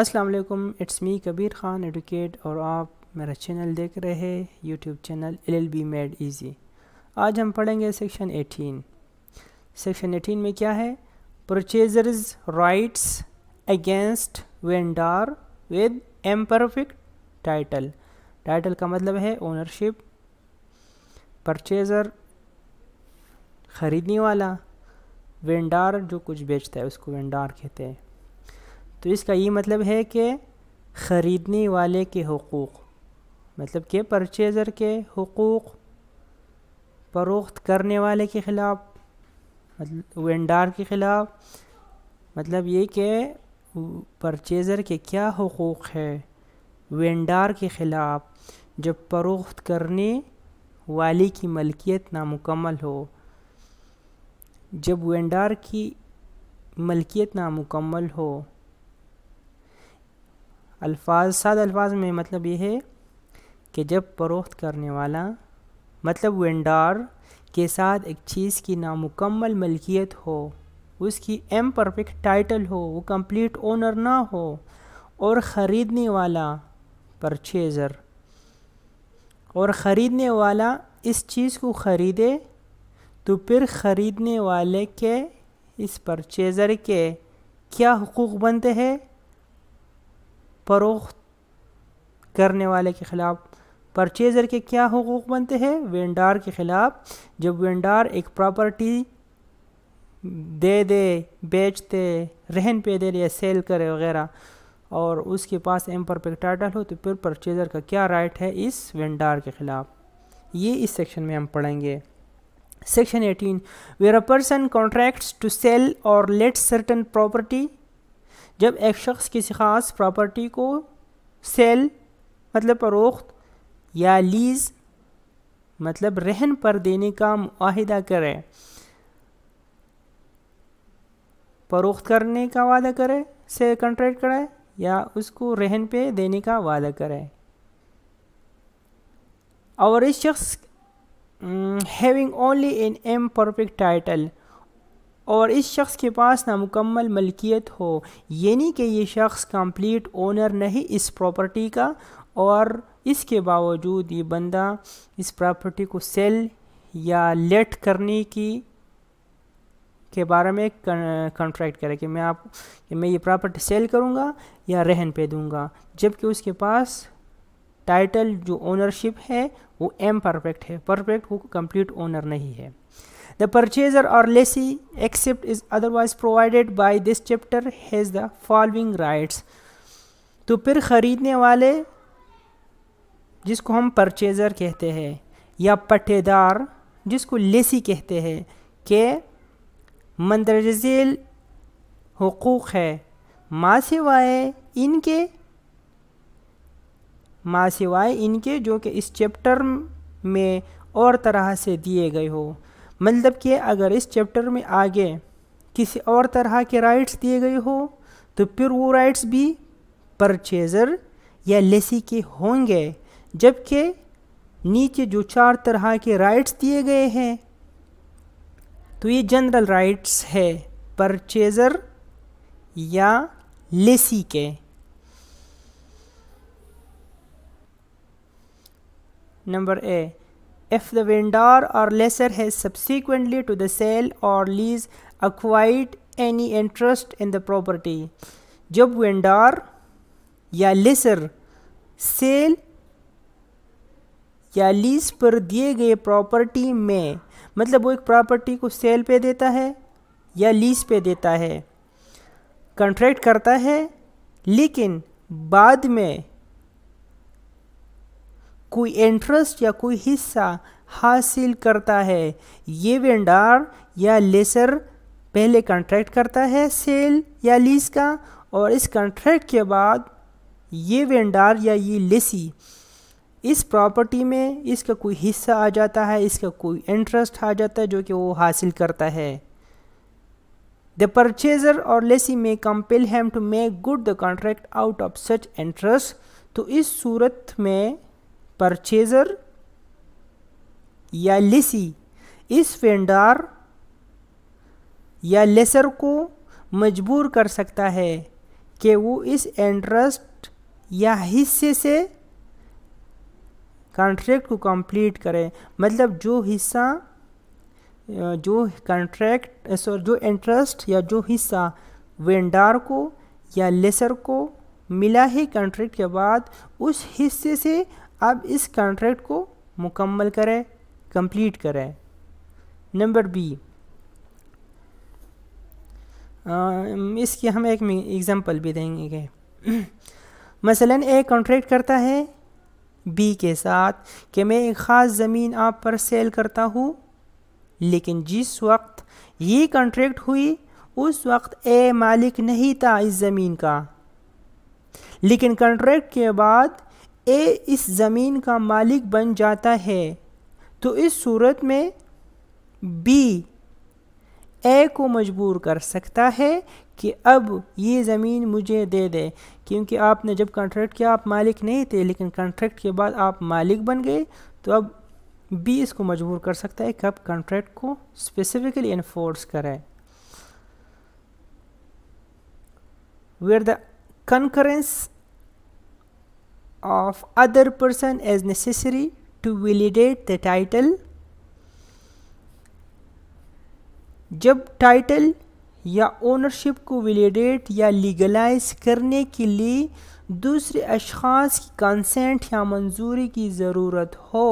अस्सलाम वालेकुम it's me Kabir Khan educate और आप मेरा चैनल देख रहे हैं YouTube channel L L B made easy आज हम पढ़ेंगे सेक्शन 18 सेक्शन 18 में क्या है purchasers rights against vendor with imperfect title title का मतलब है ओनरशिप परचेज़र ख़रीदने वाला वेंडार जो कुछ बेचता है उसको वेंडार कहते हैं तो इसका ये मतलब है कि ख़रीदने वाले के हकूक़ मतलब के परचेज़र के हकूक़ फरोख्त करने वाले के ख़िलाफ़ मतलब वेंडार के ख़िलाफ़ मतलब ये कि परचेज़र के क्या हकूक़ है वेंडार के ख़िलाफ़ जब फरोख्त करने वाले की मलकियत नामुकम्मल हो जब वेंडार की मलकियत नामुकम्मल हो अल्फाज साद अल्फाज में मतलब ये है कि जब फरोख्त करने वाला मतलब वेंडार के साथ एक चीज़ की नामुकम्मल मलकियत हो उसकी एम परफेक्ट टाइटल हो वो कंप्लीट ओनर ना हो और ख़रीदने वाला परचेज़र और ख़रीदने वाला इस चीज़ को ख़रीदे तो फिर ख़रीदने वाले के इस परचेज़र के क्या हकूक़ बनते हैं फ़रोख्त करने वाले के ख़िलाफ़ परचेज़र के क्या हकूक़ बनते हैं वेंडार के ख़िलाफ़ जब वेंडार एक प्रॉपर्टी दे दे बेचते रहन पे दे या सेल करे वगैरह और उसके पास एम परफेक्ट टाइटल हो तो फिर परचेज़र का क्या राइट है इस वेंडार के ख़िलाफ़ ये इस सेक्शन में हम पढ़ेंगे section 18 where a person contracts to sell और लेट सर्टन प्रॉपर्टी जब एक शख्स किसी ख़ास प्रॉपर्टी को सेल मतलब फरोख्त या लीज़ मतलब रहन पर देने का माहिदा करे फरोख्त करने का वादा करे से कंट्रैक्ट करे या उसको रहन पे देने का वादा करे और इस शख्स having only in imperfect title और इस शख्स के पास नामुकम्मल मलकियत हो यानी कि ये शख्स कंप्लीट ओनर नहीं इस प्रॉपर्टी का और इसके बावजूद ये बंदा इस प्रॉपर्टी को सेल या लेट करने की के बारे में कॉन्ट्रैक्ट करे कि मैं आप कि मैं ये प्रॉपर्टी सेल करूँगा या रहन पे दूँगा जबकि उसके पास टाइटल जो ओनरशिप है वो एम परफेक्ट है परफेक्ट वो कंप्लीट ओनर नहीं है द परचेज़र और lessee except is otherwise provided by this chapter, has the following rights. तो फिर ख़रीदने वाले जिसको हम परचेज़र कहते हैं या पटेदार जिसको लेसी कहते हैं के मंदरज झेल हकूक़ है माँ सिवाए इनके माँ सिवाय इनके जो कि इस चैप्टर में और तरह से दिए गए हो मतलब कि अगर इस चैप्टर में आगे किसी और तरह के राइट्स दिए गए हो तो फिर वो राइट्स भी परचेज़र या लेसी के होंगे जबकि नीचे जो चार तरह के राइट्स दिए गए हैं तो ये जनरल राइट्स है परचेज़र या लेसी के number A if the vendor or lessor has subsequently to the sale or lease acquired any interest in the property जब vendor या lessor sale या लीज पर दिए गए प्रॉपर्टी में मतलब वो एक प्रॉपर्टी को सेल पे देता है या लीज पे देता है कंट्रैक्ट करता है लेकिन बाद में कोई इंटरेस्ट या कोई हिस्सा हासिल करता है ये वेंडार या लेसर पहले कॉन्ट्रैक्ट करता है सेल या लीज का और इस कंट्रैक्ट के बाद ये वेंडार या ये लेसी इस प्रॉपर्टी में इसका कोई हिस्सा आ जाता है इसका कोई इंटरेस्ट आ जाता है जो कि वो हासिल करता है द परचेजर और लेसी में compel him to make good the contract out of such interest तो इस सूरत में परचेज़र या लेसी इस वेंडार या लेसर को मजबूर कर सकता है कि वो इस इंटरेस्ट या हिस्से से कॉन्ट्रैक्ट को कंप्लीट करें मतलब जो हिस्सा जो कॉन्ट्रैक्ट सॉरी जो इंटरेस्ट या जो हिस्सा वेंडार को या लेसर को मिला है कॉन्ट्रैक्ट के बाद उस हिस्से से अब इस कॉन्ट्रैक्ट को मुकम्मल करें कंप्लीट करें नंबर बी इसकी हम एक एग्ज़ाम्पल भी देंगे मसलन एक कॉन्ट्रैक्ट करता है बी के साथ कि मैं एक ख़ास ज़मीन आप पर सेल करता हूँ लेकिन जिस वक्त ये कॉन्ट्रैक्ट हुई उस वक्त ए मालिक नहीं था इस ज़मीन का लेकिन कॉन्ट्रैक्ट के बाद ए इस ज़मीन का मालिक बन जाता है तो इस सूरत में बी ए को मजबूर कर सकता है कि अब ये ज़मीन मुझे दे दे क्योंकि आपने जब कॉन्ट्रैक्ट किया आप मालिक नहीं थे लेकिन कॉन्ट्रैक्ट के बाद आप मालिक बन गए तो अब बी इसको मजबूर कर सकता है कि अब कॉन्ट्रैक्ट को स्पेसिफिकली इन्फोर्स करें where the concurrence of other person as necessary to validate the title जब टाइटल या ओनरशिप को वैलिडेट या लीगलाइज करने के लिए दूसरे अशास की कंसेंट या मंजूरी की ज़रूरत हो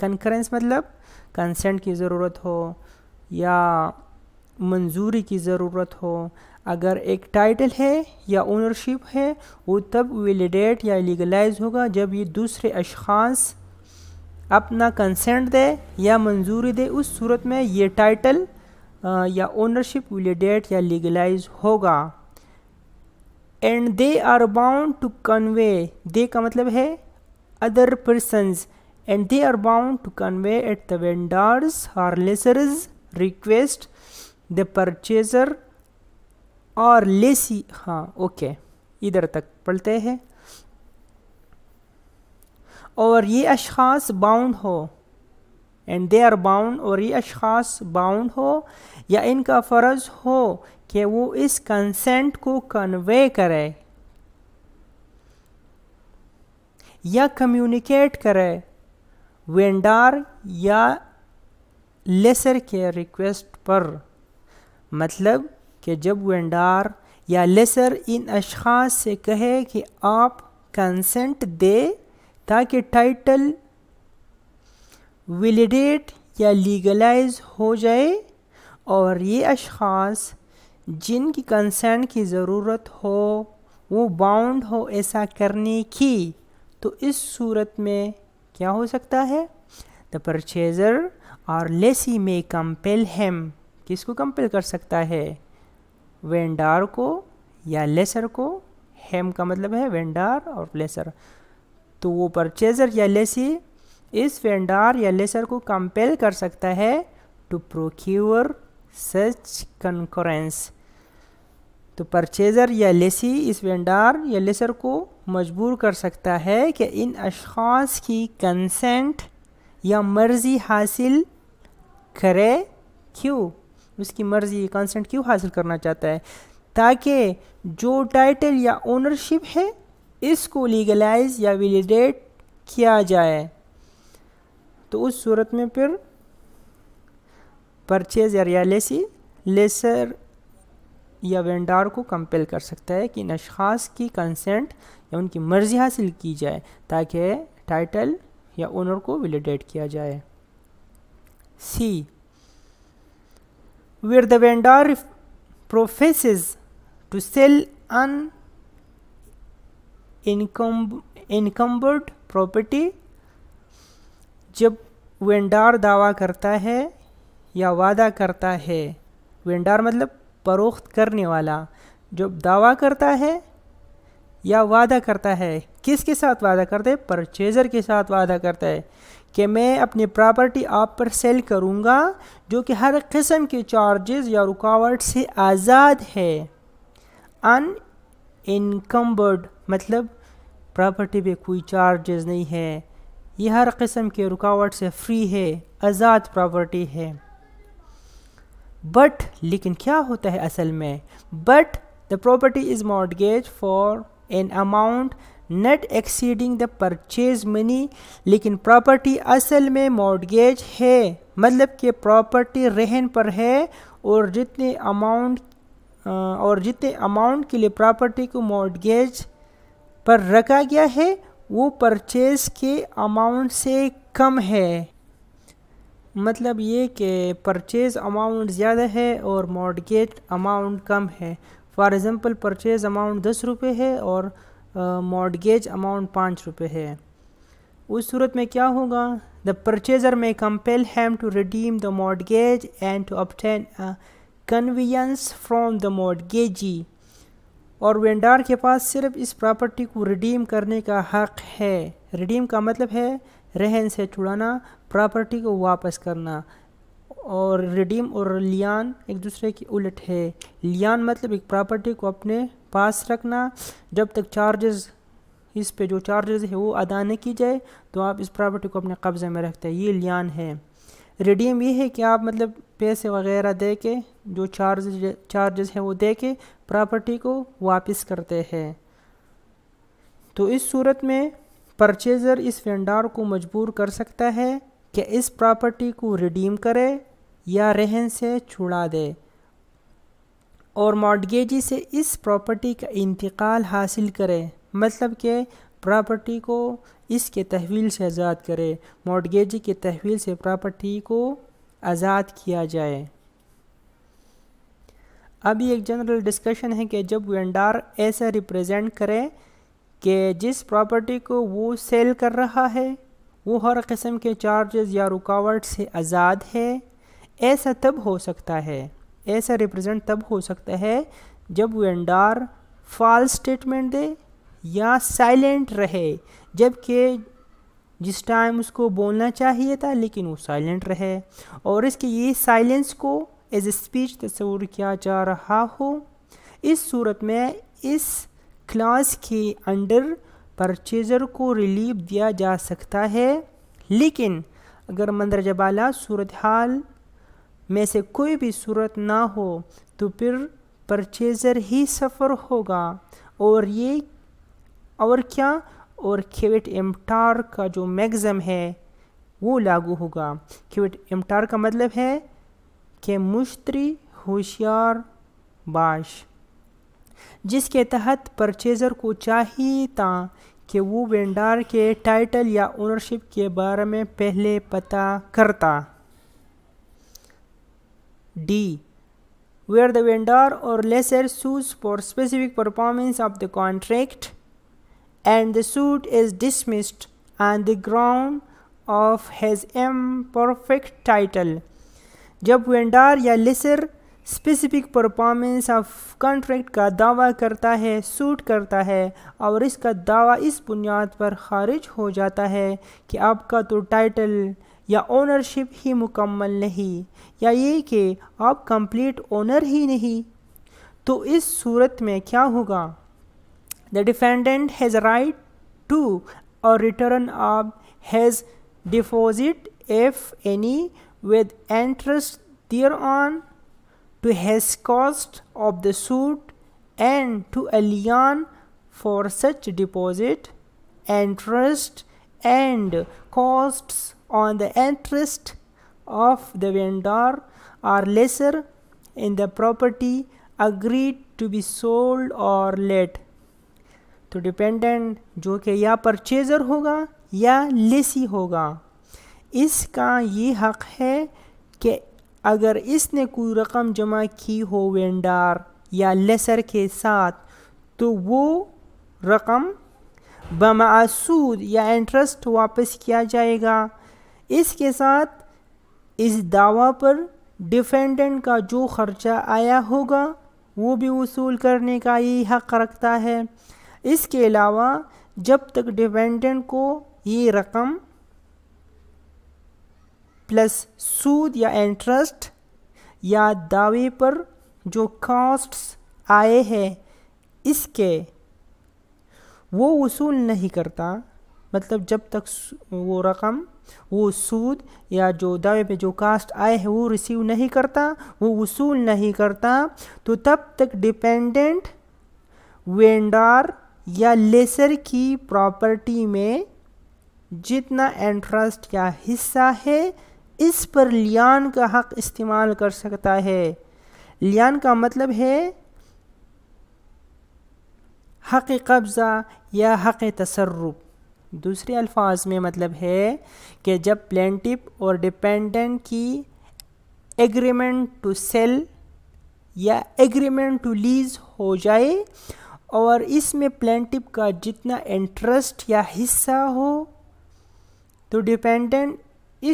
कंकरेंस मतलब कंसेंट की ज़रूरत हो या मंजूरी की ज़रूरत हो अगर एक टाइटल है या ओनरशिप है वो तब वेलीडेट या लीगलाइज होगा जब ये दूसरे अशास अपना कंसेंट दे या मंजूरी दे उस सूरत में ये टाइटल या ओनरशिप वेलीडेट या लीगलाइज होगा and they are bound to convey they का मतलब है other persons and they are bound to convey at the vendors और रिक्वेस्ट द परचेजर और लेसी हाँ ओके इधर तक पढ़ते हैं और ये अशास बाउंड हो एंड दे आर बाउंड और ये अशास बाउंड हो या इनका फ़र्ज़ हो कि वो इस कंसेंट को कन्वे करे या कम्युनिकेट करे वेंडार या लेसर के रिक्वेस्ट पर मतलब कि जब वेंडार या लेसर इन अशास से कहे कि आप कंसेंट दे ताकि टाइटल वेलीडेट या लीगलाइज हो जाए और ये अशास जिनकी कंसेंट की ज़रूरत हो वो बाउंड हो ऐसा करने की तो इस सूरत में क्या हो सकता है द परचेज़र और लेसी में कंपेल हेम किसको कंपेल कर सकता है वेंडार को या लेसर को हेम का मतलब है वेंडार और लेसर तो वो परचेजर या लेसी इस वेंडार या लेसर को कंपेल कर सकता है टू प्रोक्योर सच कंकरेंस तो परचेज़र या लेसी इस वेंडार या लेसर को मजबूर कर सकता है कि इन अशास की कंसेंट या मर्ज़ी हासिल करे क्यों उसकी मर्ज़ी ये कॉन्सेंट क्यों हासिल करना चाहता है ताकि जो टाइटल या ओनरशिप है इसको लीगलाइज या वैलिडेट किया जाए तो उस सूरत में फिर परचेज़ या रियालेसी लेसर या वेंडार को कंपेल कर सकता है कि इन अशास की कंसेंट या उनकी मर्ज़ी हासिल की जाए ताकि टाइटल या ओनर को वैलिडेट किया जाए सी where the vendor professes to sell an encum encumbered property जब वेंडार दावा करता है या वादा करता है वेंडार मतलब फरोख्त करने वाला जब दावा करता है या वादा करता है किसके साथ वादा करता है परचेज़र के साथ वादा करता है कि मैं अपनी प्रॉपर्टी आप पर सेल करूँगा जो कि हर किस्म के चार्जेस या रुकावट से आज़ाद है अन इनकम्बर्ड मतलब प्रॉपर्टी पे कोई चार्जेस नहीं है ये हर किस्म के रुकावट से फ्री है आज़ाद प्रॉपर्टी है बट लेकिन क्या होता है असल में but the property is mortgaged for an amount not exceeding the purchase money लेकिन प्रॉपर्टी असल में मॉडगेज है मतलब कि प्रॉपर्टी रहन पर है और जितने अमाउंट और जितने अमाउंट के लिए प्रॉपर्टी को मॉडगेज पर रखा गया है वो परचेज के अमाउंट से कम है मतलब ये कि परचेज़ अमाउंट ज़्यादा है और मॉडगेज अमाउंट कम है फॉर एग्ज़ाम्पल परचेज़ अमाउंट दस रुपये है और मॉडगेज अमाउंट पाँच रुपये है उस सूरत में क्या होगा the purchaser may compel him to redeem the mortgage and to obtain conveyance from the mortgagee और वेंडार के पास सिर्फ इस प्रॉपर्टी को रिडीम करने का हक़ है रिडीम का मतलब है रहन से छुड़ाना प्रॉपर्टी को वापस करना और रिडीम और लियान एक दूसरे के उलट है लियान मतलब एक प्रॉपर्टी को अपने पास रखना जब तक चार्जेस इस पे जो चार्जेस है वो अदा नहीं की जाए तो आप इस प्रॉपर्टी को अपने कब्ज़े में रखते हैं ये लियान है रिडीम ये है कि आप मतलब पैसे वगैरह दे के जो चार्ज चार्जेस हैं वो दे के प्रॉपर्टी को वापस करते हैं तो इस सूरत में परचेज़र इस वेंडार को मजबूर कर सकता है कि इस प्रॉपर्टी को रिडीम करे या रहन से छुड़ा दे और मॉडगेजी से इस प्रॉपर्टी का इंतकाल हासिल करें मतलब कि प्रॉपर्टी को इसके तहवील से आज़ाद करें मॉडगेजी के तहवील से प्रॉपर्टी को आज़ाद किया जाए अभी एक जनरल डिस्कशन है कि जब वेंडार ऐसा रिप्रेजेंट करे कि जिस प्रॉपर्टी को वो सेल कर रहा है वो हर किस्म के चार्जेस या रुकावट से आज़ाद है ऐसा तब हो सकता है ऐसा रिप्रेजेंट तब हो सकता है जब वेंडार फॉल्स स्टेटमेंट दे या साइलेंट रहे जबकि जिस टाइम उसको बोलना चाहिए था लेकिन वो साइलेंट रहे और इसके ये साइलेंस को एज ए स्पीच तस्वूर किया जा रहा हो इस सूरत में इस क्लास के अंडर परचेज़र को रिलीफ दिया जा सकता है लेकिन अगर मंदरजबाला सूरत हाल મેસે કોઈ ભી સુરત ના હો તો پھر પરચેઝર હી સફર હોગા ઓર યે ઓર ક્યાં ઓર કેવિટ એમટાર કા જો મેગઝમ હે વો લાગુ હોગા કેવિટ એમટાર કા મતલબ હે કે મુષ્ટ્રી હોશિયાર બાશ جس કે તહત પરચેઝર કો ચાહી તા કે વો વેન્ડર કે ટાઇટલ يا ઓનરશિપ કે બારે મે પહેલે પતા કરતા D. Where the vendor or lesser sues for specific performance of the contract and the suit is dismissed on the ground of his imperfect title. जब वेंडार या lessor specific performance of contract का दावा करता है suit करता है और इसका दावा इस बुनियाद पर खारिज हो जाता है कि आपका तो टाइटल या ओनरशिप ही मुकम्मल नहीं या ये कि आप कंप्लीट ओनर ही नहीं तो इस सूरत में क्या होगा the defendant has right to और रिटर्न आप has deposit if any with interest thereon to has cost of the suit and to a lien for such deposit interest and costs on the interest of the vendor are lesser in the property agreed to be sold or let तो defendant जो कि या purchaser होगा या लेसी होगा इसका ये हक़ है कि अगर इसने कोई रकम जमा की हो वेंडार या लेसर के साथ तो वो रकम बमासूद या इंटरेस्ट वापस किया जाएगा इसके साथ इस दावा पर डिफेंडेंट का जो ख़र्चा आया होगा वो भी वसूल करने का ही हक़ रखता है इसके अलावा जब तक डिफेंडेंट को ये रकम प्लस सूद या इंटरेस्ट या दावे पर जो कॉस्ट्स आए हैं इसके वो वसूल नहीं करता मतलब जब तक वो रकम वो सूद या जो दावे पे जो कास्ट आए हैं वो रिसीव नहीं करता वो वसूल नहीं करता तो तब तक डिपेंडेंट वेंडार या लेसर की प्रॉपर्टी में जितना इंटरेस्ट या हिस्सा है इस पर लियान का हक इस्तेमाल कर सकता है लियान का मतलब है हक कब्ज़ा या हक तसरुप दूसरे अल्फाज में मतलब है कि जब प्लेंटिप और डिपेंडेंट की एग्रीमेंट टू सेल या एग्रीमेंट टू लीज हो जाए और इसमें प्लेंटिप का जितना इंटरेस्ट या हिस्सा हो तो डिपेंडेंट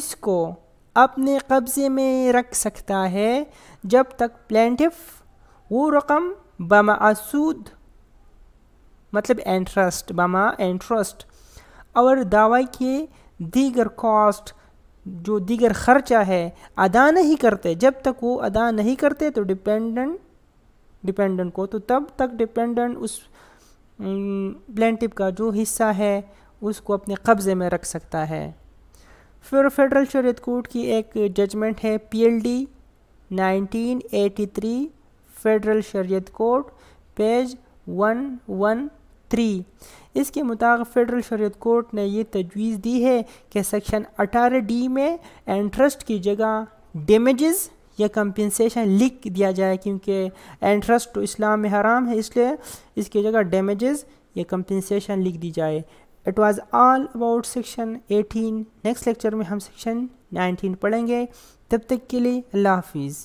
इसको अपने कब्ज़े में रख सकता है जब तक प्लेंटिप वो रकम मतलब बमा सूद मतलब इंटरेस्ट बमा इंटरेस्ट और दावा के दीगर कॉस्ट जो दीगर ख़र्चा है अदा नहीं करते जब तक वो अदा नहीं करते तो डिपेंडेंट डिपेंडेंट को तो तब तक डिपेंडेंट उस प्लेंटिप का जो हिस्सा है उसको अपने कब्ज़े में रख सकता है फिर फेडरल शरीत कोर्ट की एक जजमेंट है PLD 1983 federal Shariat court page one one three इसके मुताबिक फेडरल शरीत कोर्ट ने यह तजवीज़ दी है कि सेक्शन अठारह डी में एंट्रस्ट की जगह डेमेजेस या कंपनसेशन लिख दिया जाए क्योंकि एंट्रस्ट तो इस्लाम में हराम है इसलिए इसकी जगह डैमेजेस या कंपनसेशन लिख दी जाए it was all about section 18 next lecture में हम सेक्शन 19 पढ़ेंगे तब तक के लिए अल्लाह हाफिज़